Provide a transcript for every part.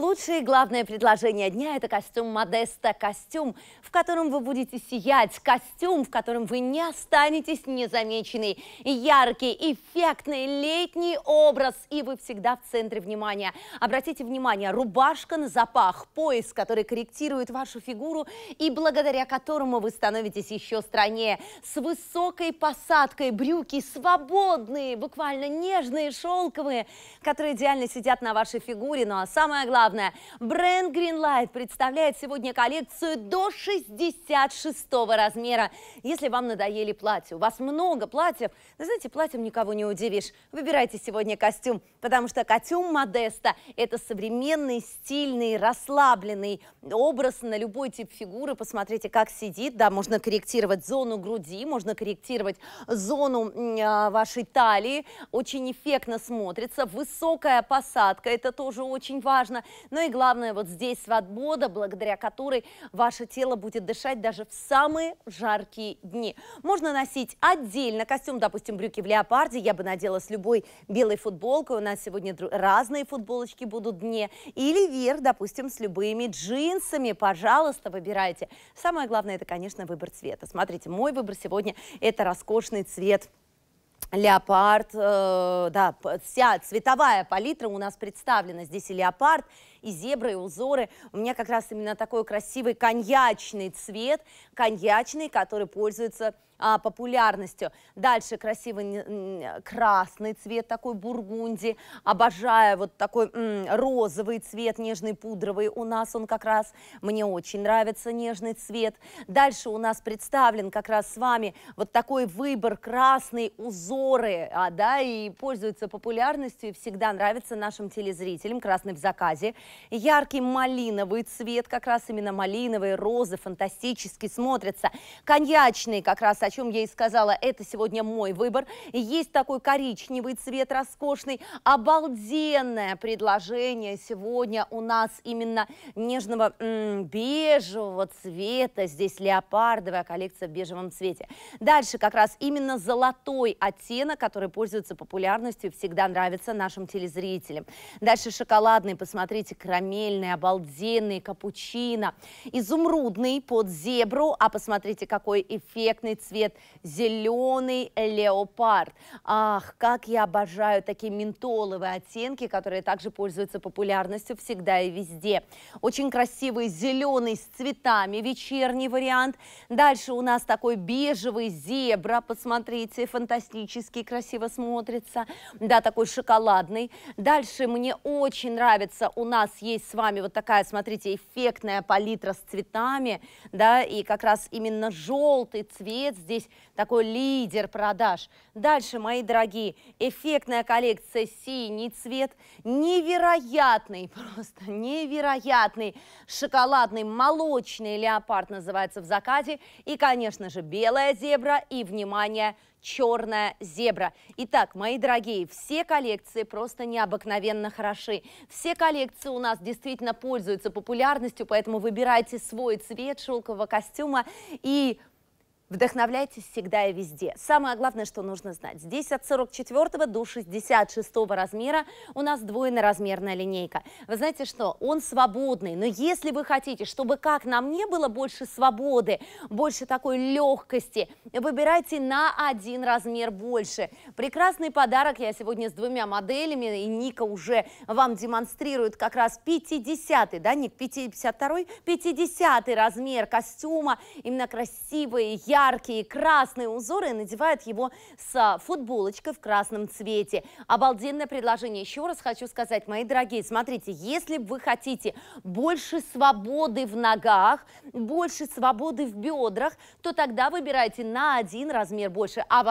Лучшее и главное предложение дня – это костюм Модеста. Костюм, в котором вы будете сиять. Костюм, в котором вы не останетесь незамеченной. Яркий, эффектный летний образ. И вы всегда в центре внимания. Обратите внимание, рубашка на запах, пояс, который корректирует вашу фигуру и благодаря которому вы становитесь еще стройнее. С высокой посадкой брюки свободные, буквально нежные, шелковые, которые идеально сидят на вашей фигуре. Ну а самое главное, главное. Бренд Greenlight представляет сегодня коллекцию до 66 размера. Если вам надоели платья, у вас много платьев, но знаете, платьем никого не удивишь. Выбирайте сегодня костюм, потому что костюм Модеста – это современный, стильный, расслабленный образ на любой тип фигуры. Посмотрите, как сидит, да, можно корректировать зону груди, можно корректировать зону э, вашей талии. Очень эффектно смотрится. Высокая посадка, это тоже очень важно. Ну и главное, вот здесь свобода, благодаря которой ваше тело будет дышать даже в самые жаркие дни. Можно носить отдельно костюм, допустим, брюки в леопарде, я бы надела с любой белой футболкой, у нас сегодня разные футболочки будут дне, или вверх, допустим, с любыми джинсами, пожалуйста, выбирайте. Самое главное, это, конечно, выбор цвета. Смотрите, мой выбор сегодня – это роскошный цвет леопард, э, да, вся цветовая палитра у нас представлена. Здесь и леопард, и зебры, и узоры. У меня как раз именно такой красивый коньячный цвет, коньячный, который пользуется а, популярностью. Дальше красивый красный цвет, такой бургунди. Обожаю вот такой розовый цвет, нежный пудровый. У нас он как раз, мне очень нравится нежный цвет. Дальше у нас представлен как раз с вами вот такой выбор красный, узоры, а, да, и пользуется популярностью и всегда нравится нашим телезрителям. Красный в заказе. Яркий малиновый цвет, как раз именно малиновые розы фантастически смотрятся. Коньячный как раз чем я и сказала, это сегодня мой выбор. Есть такой коричневый цвет роскошный. Обалденное предложение сегодня у нас именно нежного м -м, бежевого цвета. Здесь леопардовая коллекция в бежевом цвете. Дальше как раз именно золотой оттенок, который пользуется популярностью и всегда нравится нашим телезрителям. Дальше шоколадный, посмотрите, карамельный, обалденный, капучино. Изумрудный под зебру, а посмотрите, какой эффектный цвет цвет зеленый леопард. Ах, как я обожаю такие ментоловые оттенки, которые также пользуются популярностью всегда и везде. Очень красивый зеленый с цветами, вечерний вариант. Дальше у нас такой бежевый зебра, посмотрите, фантастически красиво смотрится. Да, такой шоколадный. Дальше мне очень нравится, у нас есть с вами вот такая, смотрите, эффектная палитра с цветами, да, и как раз именно желтый цвет здесь здесь такой лидер продаж. Дальше, мои дорогие, эффектная коллекция «Синий цвет». Невероятный, просто невероятный шоколадный молочный леопард называется в закате. И, конечно же, белая зебра и, внимание, черная зебра. Итак, мои дорогие, все коллекции просто необыкновенно хороши. Все коллекции у нас действительно пользуются популярностью, поэтому выбирайте свой цвет шелкового костюма и Вдохновляйтесь всегда и везде. Самое главное, что нужно знать. Здесь от 44 до 66 размера у нас двойноразмерная линейка. Вы знаете что, он свободный, но если вы хотите, чтобы как нам не было больше свободы, больше такой легкости, выбирайте на один размер больше. Прекрасный подарок я сегодня с двумя моделями, и Ника уже вам демонстрирует как раз 50-й, да, Ник, 52-й, 50-й размер костюма, именно красивые, яркие яркие красные узоры и надевает его с а, футболочкой в красном цвете. Обалденное предложение. Еще раз хочу сказать, мои дорогие, смотрите, если вы хотите больше свободы в ногах, больше свободы в бедрах, то тогда выбирайте на один размер больше. А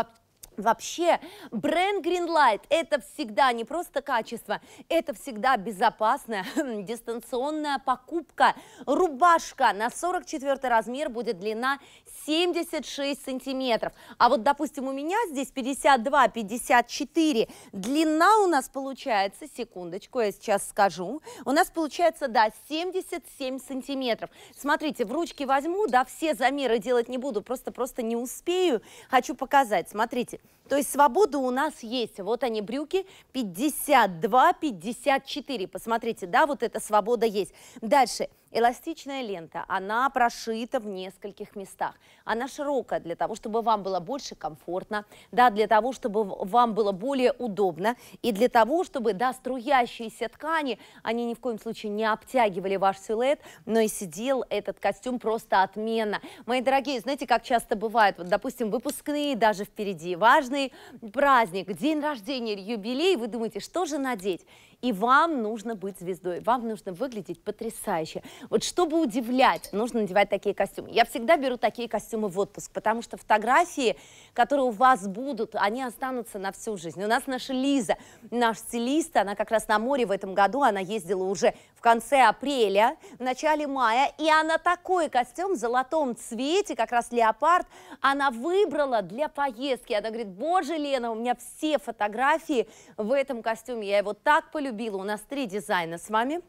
Вообще, бренд Greenlight – это всегда не просто качество, это всегда безопасная дистанционная покупка. Рубашка на 44 размер будет длина 76 сантиметров. А вот, допустим, у меня здесь 52-54. Длина у нас получается, секундочку, я сейчас скажу, у нас получается, да, 77 сантиметров. Смотрите, в ручки возьму, да, все замеры делать не буду, просто-просто не успею. Хочу показать, смотрите. То есть свобода у нас есть. Вот они брюки 52-54. Посмотрите, да, вот эта свобода есть. Дальше. Эластичная лента, она прошита в нескольких местах. Она широкая для того, чтобы вам было больше комфортно, да, для того, чтобы вам было более удобно и для того, чтобы, да, струящиеся ткани, они ни в коем случае не обтягивали ваш силуэт, но и сидел этот костюм просто отменно. Мои дорогие, знаете, как часто бывает, вот, допустим, выпускные, даже впереди важный праздник, день рождения, юбилей, вы думаете, что же надеть? и вам нужно быть звездой, вам нужно выглядеть потрясающе. Вот чтобы удивлять, нужно надевать такие костюмы. Я всегда беру такие костюмы в отпуск, потому что фотографии, которые у вас будут, они останутся на всю жизнь. У нас наша Лиза, наш стилист, она как раз на море в этом году, она ездила уже в конце апреля, в начале мая, и она такой костюм в золотом цвете, как раз леопард, она выбрала для поездки. Она говорит, боже, Лена, у меня все фотографии в этом костюме, я его так полюбила, полюбила. У нас три дизайна с вами.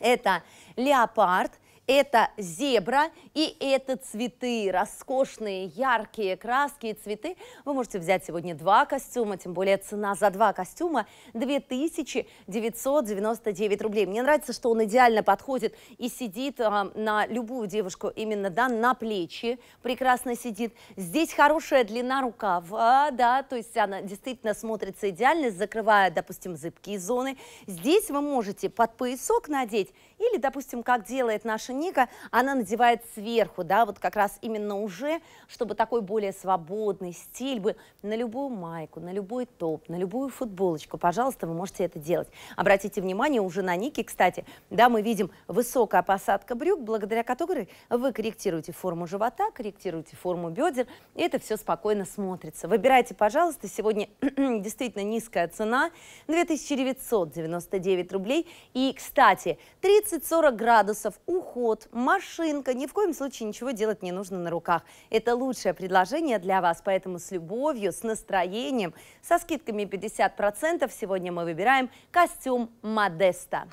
Это леопард, это зебра и это цветы, роскошные, яркие краски цветы. Вы можете взять сегодня два костюма, тем более цена за два костюма 2999 рублей. Мне нравится, что он идеально подходит и сидит а, на любую девушку именно, да, на плечи прекрасно сидит. Здесь хорошая длина рукава, да, то есть она действительно смотрится идеально, закрывая, допустим, зыбкие зоны. Здесь вы можете под поясок надеть или, допустим, как делает наша шиника, она надевает сверху, да, вот как раз именно уже, чтобы такой более свободный стиль бы на любую майку, на любой топ, на любую футболочку, пожалуйста, вы можете это делать. Обратите внимание, уже на нике, кстати, да, мы видим высокая посадка брюк, благодаря которой вы корректируете форму живота, корректируете форму бедер, и это все спокойно смотрится. Выбирайте, пожалуйста, сегодня действительно низкая цена, 2999 рублей, и, кстати, 30-40 градусов ухода завод, машинка. Ни в коем случае ничего делать не нужно на руках. Это лучшее предложение для вас, поэтому с любовью, с настроением, со скидками 50% сегодня мы выбираем костюм «Модеста».